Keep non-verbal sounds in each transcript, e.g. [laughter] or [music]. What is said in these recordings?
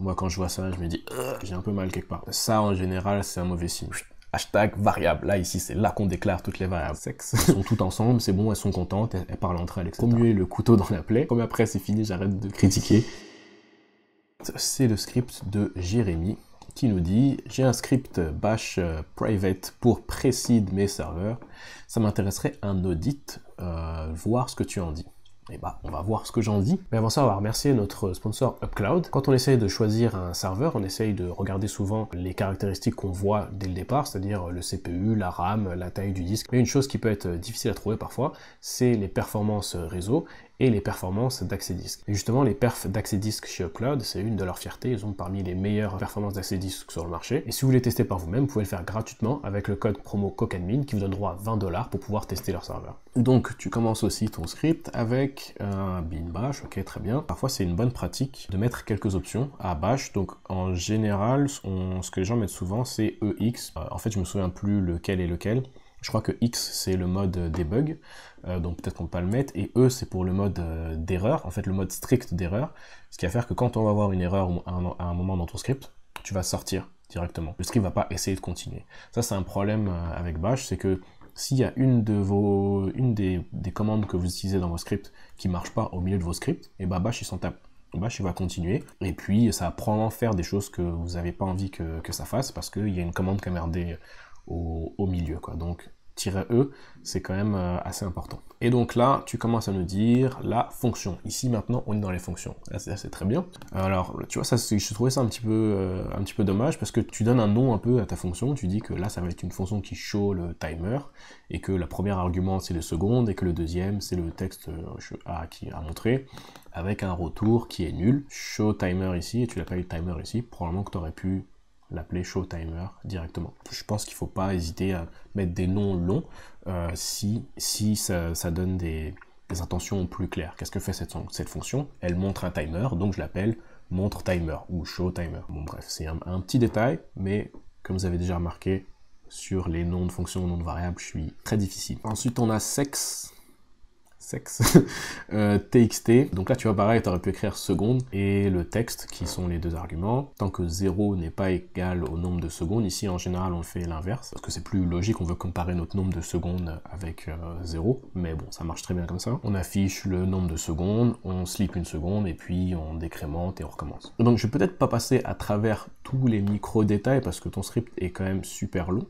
Moi, quand je vois ça, je me dis, euh, j'ai un peu mal quelque part. Ça, en général, c'est un mauvais signe. Hashtag variable. Là, ici, c'est là qu'on déclare toutes les variables. Sexes Elles sont toutes ensemble, c'est bon, elles sont contentes, elles, parlent entre elles, etc. Commuer le couteau dans la plaie. Comme après, c'est fini, j'arrête de critiquer. C'est le script de Jérémy qui nous dit j'ai un script bash euh, private pour précide mes serveurs. Ça m'intéresserait un audit, euh, voir ce que tu en dis. Et eh ben, on va voir ce que j'en dis. Mais avant ça, on va remercier notre sponsor UpCloud. Quand on essaye de choisir un serveur, on essaye de regarder souvent les caractéristiques qu'on voit dès le départ, c'est-à-dire le CPU, la RAM, la taille du disque. Mais une chose qui peut être difficile à trouver parfois, c'est les performances réseau et les performances d'accès disque. Et justement, les perfs d'accès disque chez Upload, c'est une de leurs fiertés. Ils ont parmi les meilleures performances d'accès disque sur le marché. Et si vous voulez tester par vous-même, vous pouvez le faire gratuitement avec le code promo CoCadmin qui vous donne droit à 20 dollars pour pouvoir tester leur serveur. Donc, tu commences aussi ton script avec un euh, bin bash. Ok, très bien. Parfois, c'est une bonne pratique de mettre quelques options à bash. Donc, en général, ce que les gens mettent souvent, c'est EX. Euh, en fait, je me souviens plus lequel est lequel. Je crois que X, c'est le mode debug, euh, donc peut-être qu'on ne peut pas le mettre, et E, c'est pour le mode euh, d'erreur, en fait le mode strict d'erreur, ce qui va faire que quand on va avoir une erreur à un, moment dans ton script, tu vas sortir directement. Le script ne va pas essayer de continuer. Ça, c'est un problème euh, avec Bash, c'est que s'il y a une, de vos, une des, commandes que vous utilisez dans vos scripts qui ne marche pas au milieu de vos scripts, et eh bah ben, Bash, il s'en tape. Bash, il va continuer, et puis ça va probablement faire des choses que vous n'avez pas envie que, que, ça fasse, parce qu'il y a une commande qui a merdé au, milieu. Quoi. Donc, tirer E, c'est quand même euh, assez important. Et donc là, tu commences à nous dire la fonction. Ici, maintenant, on est dans les fonctions. Là, c'est très bien. Alors, tu vois, ça, je trouvais ça un petit, peu, euh, un petit peu dommage parce que tu donnes un nom un peu à ta fonction. Tu dis que là, ça va être une fonction qui show le timer et que la première argument, c'est le second et que le deuxième, c'est le texte à, euh, qui a montré avec un retour qui est nul. Show timer ici et tu l'appelles timer ici. Probablement que tu aurais pu l'appeler Showtimer directement. Je pense qu'il ne faut pas hésiter à mettre des noms longs euh, si, si ça, ça donne des, des, intentions plus claires. Qu'est-ce que fait cette, cette fonction Elle montre un timer, donc je l'appelle montre timer ou show timer. Bon bref, c'est un, un petit détail, mais comme vous avez déjà remarqué, sur les noms de fonctions, noms de variables, je suis très difficile. Ensuite, on a sexe sexe, txt. [laughs] Euh, Donc là, tu vois, pareil, tu aurais pu écrire seconde et le texte, qui sont les deux arguments. Tant que 0 n'est pas égal au nombre de secondes, ici, en général, on fait l'inverse, parce que c'est plus logique, on veut comparer notre nombre de secondes avec 0, euh, mais bon, ça marche très bien comme ça. On affiche le nombre de secondes, on slip une seconde, et puis on décrémente et on recommence. Donc je vais peut-être pas passer à travers tous les micro-détails, parce que ton script est quand même super long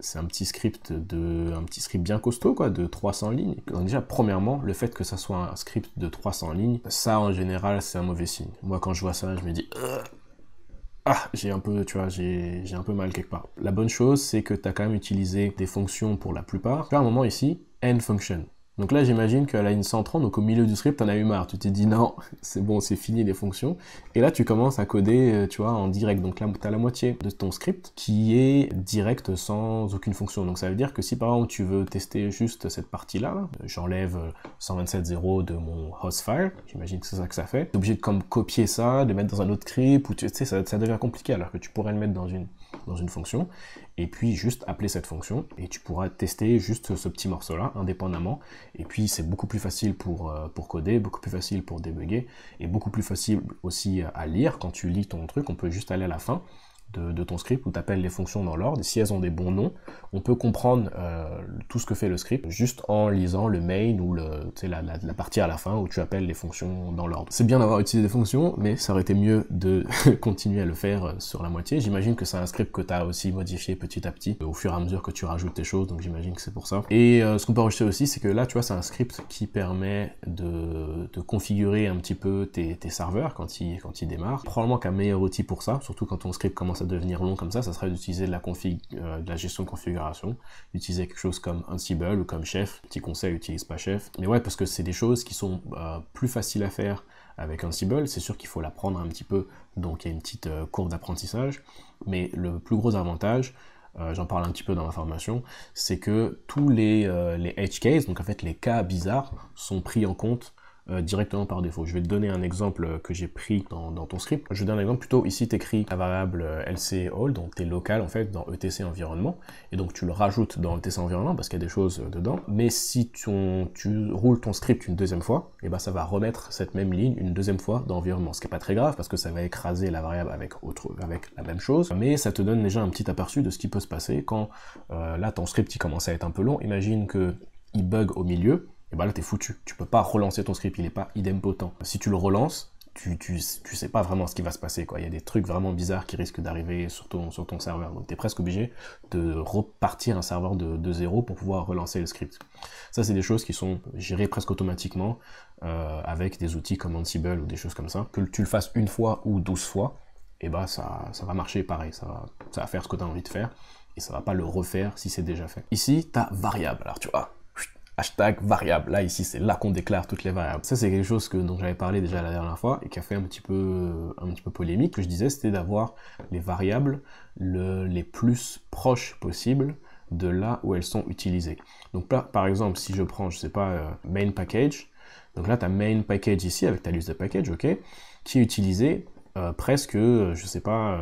c'est un petit script de un petit script bien costaud quoi de 300 lignes. Donc déjà premièrement, le fait que ça soit un script de 300 lignes, ça en général, c'est un mauvais signe. Moi quand je vois ça, je me dis euh, ah, j'ai un peu, tu vois, j'ai un peu mal quelque part. La bonne chose, c'est que tu as quand même utilisé des fonctions pour la plupart. Tu à un moment ici, end function. Donc là, j'imagine qu'à la ligne 130, donc au milieu du script, t'en as eu marre. Tu t'es dit non, [laughs] c'est bon, c'est fini les fonctions. Et là, tu commences à coder, euh, tu vois, en direct. Donc là, t'as la moitié de ton script qui est direct sans aucune fonction. Donc ça veut dire que si par exemple, tu veux tester juste cette partie-là, euh, j'enlève 127.0 euh, de mon host file, j'imagine que c'est ça que ça fait. T'es obligé de comme copier ça, de mettre dans un autre script, ou tu sais, ça devient compliqué alors que tu pourrais le mettre dans une dans une fonction, et puis juste appeler cette fonction, et tu pourras tester juste ce petit morceau-là, indépendamment, et puis c'est beaucoup plus facile euh, pour, coder, beaucoup plus facile pour débugger, et beaucoup plus facile aussi à lire, quand tu lis ton truc, on peut juste aller à la fin, de, ton script où tu appelles les fonctions dans l'ordre. Si elles ont des bons noms, on peut comprendre euh, tout ce que fait le script juste en lisant le main ou le, la, partie à la fin où tu appelles les fonctions dans l'ordre. C'est bien d'avoir utilisé des fonctions, mais ça aurait été mieux de [laughs] continuer à le faire euh, sur la moitié. J'imagine que c'est un script que tu as aussi modifié petit à petit au fur et à mesure que tu rajoutes tes choses, donc j'imagine que c'est pour ça. Et euh, ce qu'on peut rejeter aussi, c'est que là, tu vois, c'est un script qui permet de, configurer un petit peu tes, tes serveurs quand ils, quand ils démarrent. Probablement qu'un meilleur outil pour ça, surtout quand ton script commence à devenir long comme ça, ça serait d'utiliser de la config, euh, de la gestion de configuration, d'utiliser quelque chose comme Ansible ou comme Chef. Petit conseil, utilise pas Chef. Mais ouais, parce que c'est des choses qui sont euh, plus faciles à faire avec Ansible. C'est sûr qu'il faut l'apprendre un petit peu, donc il y a une petite euh, courbe d'apprentissage. Mais le plus gros avantage, j'en parle un petit peu dans ma formation, c'est que tous les, les edge cases, donc en fait les cas bizarres, sont pris en compte euh, directement par défaut. Je vais te donner un exemple que j'ai pris dans, ton script. Je donne un exemple plutôt ici, tu écris la variable euh, LC all, donc tes local en fait dans ETC environnement, et donc tu le rajoutes dans ETC environnement parce qu'il y a des choses euh, dedans. Mais si tu roules ton script une deuxième fois, et eh ben ça va remettre cette même ligne une deuxième fois dans environnement, ce qui est pas très grave parce que ça va écraser la variable avec autre, avec la même chose, mais ça te donne déjà un petit aperçu de ce qui peut se passer quand là ton script il commence à être un peu long. Imagine que il bug au milieu, et ben là t'es foutu. Tu peux pas relancer ton script, il n'est pas idempotent. Si tu le relances, tu, tu, sais pas vraiment ce qui va se passer. Quoi. Il y a des trucs vraiment bizarres qui risquent d'arriver sur ton, sur ton serveur. Donc tu es presque obligé de repartir un serveur de, de zéro pour pouvoir relancer le script. Ça, c'est des choses qui sont gérées presque automatiquement euh, avec des outils comme Ansible ou des choses comme ça. Que tu le fasses une fois ou douze fois, et eh bah ben, ça, ça va marcher pareil. Ça va, ça va faire ce que tu as envie de faire et ça va pas le refaire si c'est déjà fait. Ici, tu as variable. Alors tu vois, hashtag variable. Là, ici, c'est là qu'on déclare toutes les variables. Ça, c'est quelque chose dont j'avais parlé déjà la dernière fois et qui a fait un petit peu, euh, un petit peu polémique. Que je disais, c'était d'avoir les variables les plus proches possibles de là où elles sont utilisées. Donc là, par exemple, si je prends, je sais pas, euh, main package, donc là, tu as main package ici avec ta liste de package, ok, qui est utilisée euh, presque, je sais pas,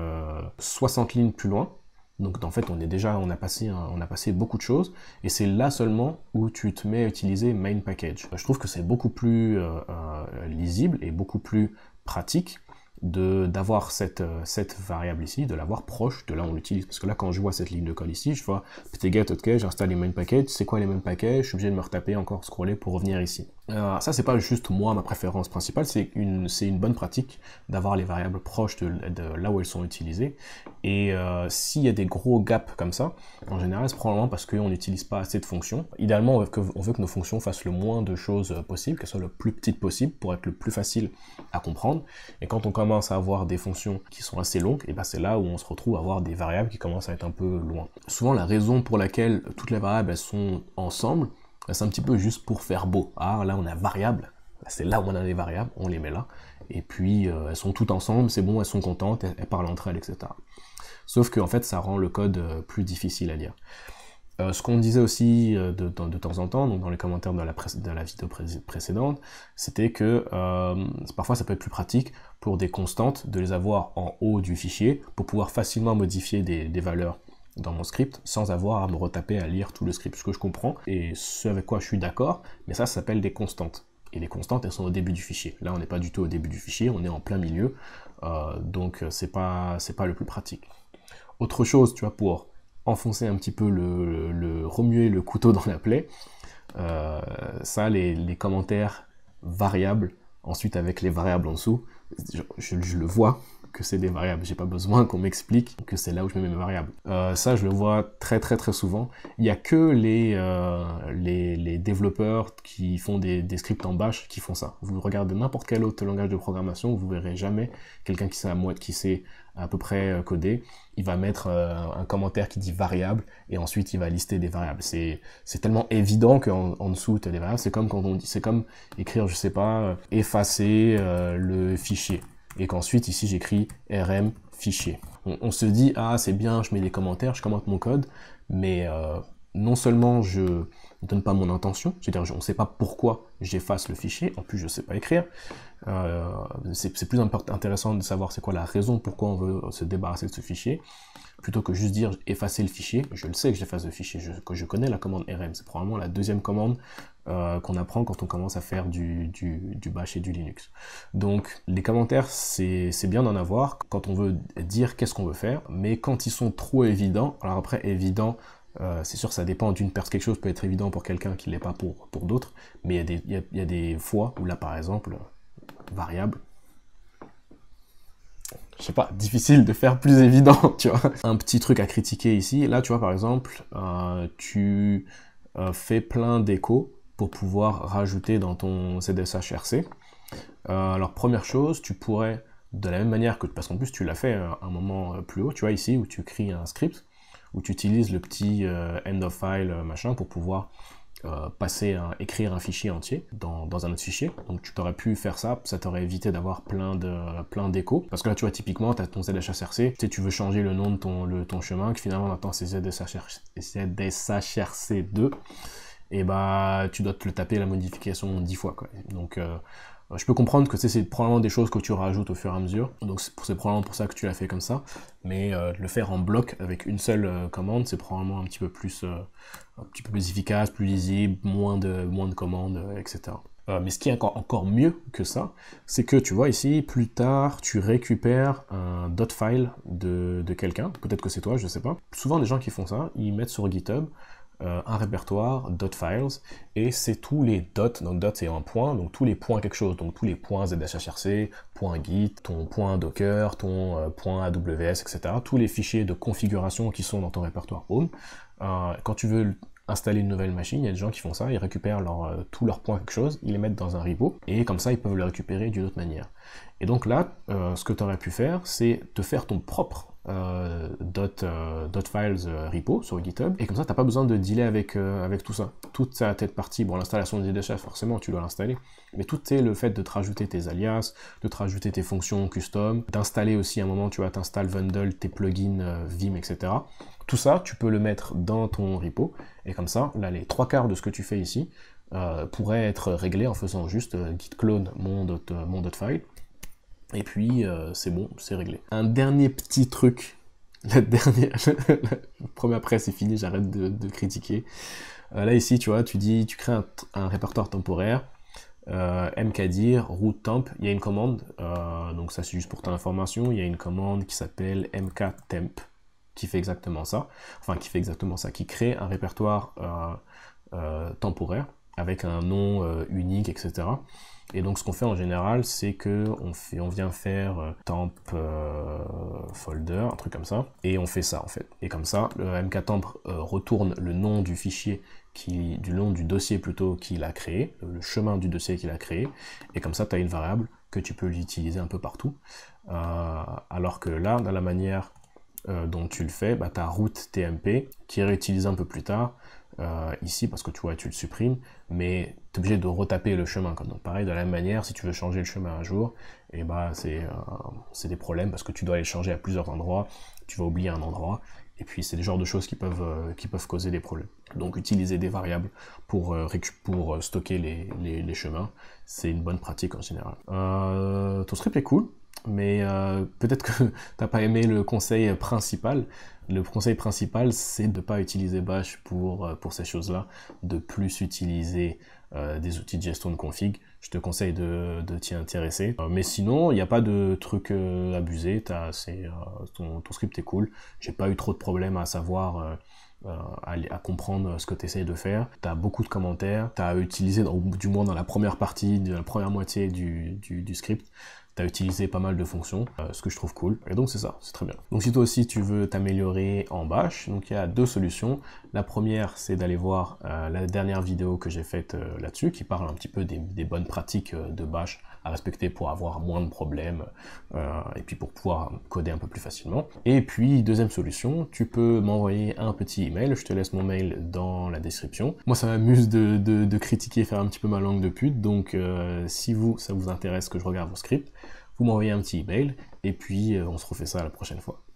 60 lignes plus loin. Donc en fait, on est déjà, on a passé, on a passé beaucoup de choses, et c'est là seulement où tu te mets à utiliser main package. Je trouve que c'est beaucoup plus euh, euh, lisible et beaucoup plus pratique de d'avoir cette, euh, cette variable ici, de l'avoir proche de là où on l'utilise. Parce que là, quand je vois cette ligne de code ici, je vois ptget, ok, j'installe les main package, C'est quoi les main packages Je suis obligé de me retaper encore, scroller pour revenir ici ça, c'est pas juste moi, ma préférence principale, c'est une, une, bonne pratique d'avoir les variables proches de, là où elles sont utilisées. Et euh, s'il y a des gros gaps comme ça, en général, c'est probablement parce qu'on n'utilise pas assez de fonctions. Idéalement, on veut, que, nos fonctions fassent le moins de choses euh, possible, qu'elles soient le plus petites possible pour être le plus facile à comprendre. Et quand on commence à avoir des fonctions qui sont assez longues, ben, c'est là où on se retrouve à avoir des variables qui commencent à être un peu loin. Souvent, la raison pour laquelle toutes les variables sont ensemble, c'est un petit peu juste pour faire beau. Ah, là, on a variable. C'est là où on a les variables, on les met là. Et puis, euh, elles sont toutes ensemble, c'est bon, elles sont contentes, elles, parlent entre elles, etc. Sauf que, en fait, ça rend le code euh, plus difficile à lire. Euh, ce qu'on disait aussi de, temps en temps, dans les commentaires de la, vidéo précédente, c'était que parfois ça peut être plus pratique pour des constantes de les avoir en haut du fichier pour pouvoir facilement modifier des valeurs dans mon script sans avoir à me retaper à lire tout le script, ce que je comprends et ce avec quoi je suis d'accord, mais ça, s'appelle des constantes. Et les constantes, elles sont au début du fichier. Là, on n'est pas du tout au début du fichier, on est en plein milieu, euh, donc euh, c'est pas c'est pas le plus pratique. Autre chose, tu vois, pour enfoncer un petit peu le, remuer le couteau dans la plaie, euh, ça, les, commentaires variables, ensuite avec les variables en dessous, je le vois, que c'est des variables. J'ai pas besoin qu'on m'explique que c'est là où je mets mes variables. Euh, ça, je le vois très très très souvent. Il y a que les, euh, les, développeurs qui font des, scripts en bash qui font ça. Vous regardez n'importe quel autre langage de programmation, vous verrez jamais quelqu'un qui sait à qui à peu près euh, coder, il va mettre un commentaire qui dit variable et ensuite il va lister des variables. C'est tellement évident qu'en en dessous tu as des variables. C'est comme quand on dit, c'est comme écrire, je sais pas, effacer le fichier et qu'ensuite ici j'écris rm fichier. On, se dit ah c'est bien, je mets des commentaires, je commente mon code, mais euh, non seulement je ne donne pas mon intention, c'est-à-dire on ne sait pas pourquoi j'efface le fichier, en plus je ne sais pas écrire, euh, c'est plus intéressant de savoir c'est quoi la raison pourquoi on veut se débarrasser de ce fichier, plutôt que juste dire effacer le fichier, je le sais que j'efface le fichier, que je connais la commande rm, c'est probablement la deuxième commande euh, qu'on apprend quand on commence à faire du, du, bash et du Linux. Donc les commentaires, c'est bien d'en avoir quand on veut dire qu'est-ce qu'on veut faire, mais quand ils sont trop évidents, alors après évident, euh, c'est sûr ça dépend d'une personne, quelque chose peut être évident pour quelqu'un qui ne l'est pas pour, pour d'autres, mais il y, a, des fois où là par exemple, variable, je sais pas, difficile de faire plus évident, [laughs] tu vois. Un petit truc à critiquer ici, là tu vois par exemple, euh, tu fais plein d'échos pour pouvoir rajouter dans ton CDSHRC. Euh, alors première chose, tu pourrais, de la même manière que, parce qu'en plus tu l'as fait euh, un moment euh, plus haut, tu vois ici où tu crées un script, où tu utilises le petit euh, end of file machin pour pouvoir passer à écrire un fichier entier dans, un autre fichier. Donc tu t'aurais pu faire ça, ça t'aurait évité d'avoir plein de plein d'échos. Parce que là tu vois typiquement tu as ton ZSHRC, tu, tu veux changer le nom de ton, le, ton chemin, que finalement maintenant c'est ZSHRC2 et bah tu dois te le taper la modification dix fois quoi. Donc euh, je peux comprendre que c'est probablement des choses que tu rajoutes au fur et à mesure, donc c'est probablement pour ça que tu l'as fait comme ça, mais euh, le faire en bloc avec une seule euh, commande, c'est probablement un petit peu plus, un petit peu plus efficace, plus lisible, moins de, moins de commandes, etc. mais ce qui est encore, encore mieux que ça, c'est que tu vois ici, plus tard, tu récupères un .file de, de quelqu'un, peut-être que c'est toi, je sais pas. Souvent, les gens qui font ça, ils mettent sur GitHub, euh, un répertoire, dot files, et c'est tous les dots, donc dot c'est un point, donc tous les points quelque chose, donc tous les points zhrc, point Git, ton point Docker, ton euh, point AWS, etc. Tous les fichiers de configuration qui sont dans ton répertoire home. Euh, quand tu veux installer une nouvelle machine, il y a des gens qui font ça, ils récupèrent tous leurs points quelque chose, ils les mettent dans un repo, et comme ça ils peuvent le récupérer d'une autre manière. Et donc là, euh, ce que tu aurais pu faire, c'est te faire ton propre euh, euh, dot, .files repo sur GitHub, et comme ça, tu n'as pas besoin de dealer avec, avec tout ça. Toute cette tête partie, bon, l'installation des déchets, forcément, tu dois l'installer, mais tout est le fait de te rajouter tes alias, de te rajouter tes fonctions custom, d'installer aussi à un moment, tu vois, t'installes Bundle, tes plugins, Vim, etc. Tout ça, tu peux le mettre dans ton repo, et comme ça, là, les trois quarts de ce que tu fais ici pourraient être réglés en faisant juste git clone mon, dot, mon .file, et puis, euh, c'est bon, c'est réglé. Un dernier petit truc. [laughs] La dernière... première après, c'est fini, j'arrête de, critiquer. Euh, là, ici, tu vois, tu dis, tu crées un, répertoire temporaire. Euh, mkdir root temp, il y a une commande, euh, donc ça c'est juste pour ta information, il y a une commande qui s'appelle mktemp qui fait exactement ça, enfin qui fait exactement ça, qui crée un répertoire temporaire avec un nom euh, unique, etc. Et donc ce qu'on fait en général, c'est que on, fait, on vient faire euh, temp euh, folder, un truc comme ça, et on fait ça en fait. Et comme ça, le mktemp retourne le nom du fichier, qui, du nom du dossier plutôt qu'il a créé, le chemin du dossier qu'il a créé, et comme ça, tu as une variable que tu peux l'utiliser un peu partout. alors que là, dans la manière dont tu le fais, bah, as route TMP, qui est réutilisée un peu plus tard, euh, ici parce que tu vois, tu le supprimes, mais tu es obligé de retaper le chemin. Comme donc, pareil, de la même manière, si tu veux changer le chemin un jour, et eh ben euh, c'est des problèmes parce que tu dois aller changer à plusieurs endroits, tu vas oublier un endroit, et puis c'est le genre de choses qui peuvent, euh, qui peuvent causer des problèmes. Donc, utiliser des variables pour, pour stocker les, les, les chemins, c'est une bonne pratique en général. ton script est cool, mais peut-être que [laughs] tu n'as pas aimé le conseil principal le conseil principal, c'est de ne pas utiliser Bash pour, euh, pour ces choses-là, de plus utiliser euh, des outils de gestion de config. Je te conseille de, t'y intéresser. Euh, mais sinon, il n'y a pas de truc abusés. abusé. As, ton, script est cool. J'ai pas eu trop de problèmes à savoir. À, comprendre ce que tu essayes de faire. Tu as beaucoup de commentaires, tu as utilisé, du moins dans la première partie, la première moitié du, du script, tu as utilisé pas mal de fonctions, euh, ce que je trouve cool. Et donc c'est ça, c'est très bien. Donc si toi aussi tu veux t'améliorer en bash, donc il y a deux solutions. La première, c'est d'aller voir euh, la dernière vidéo que j'ai faite euh, là-dessus, qui parle un petit peu des, bonnes pratiques de bash à respecter pour avoir moins de problèmes et puis pour pouvoir coder un peu plus facilement. Et puis, deuxième solution, tu peux m'envoyer un petit email. Je te laisse mon mail dans la description. Moi, ça m'amuse de, de, critiquer, faire un petit peu ma langue de pute. Donc, si vous, ça vous intéresse que je regarde vos scripts, vous m'envoyez un petit email et puis euh, on se refait ça la prochaine fois.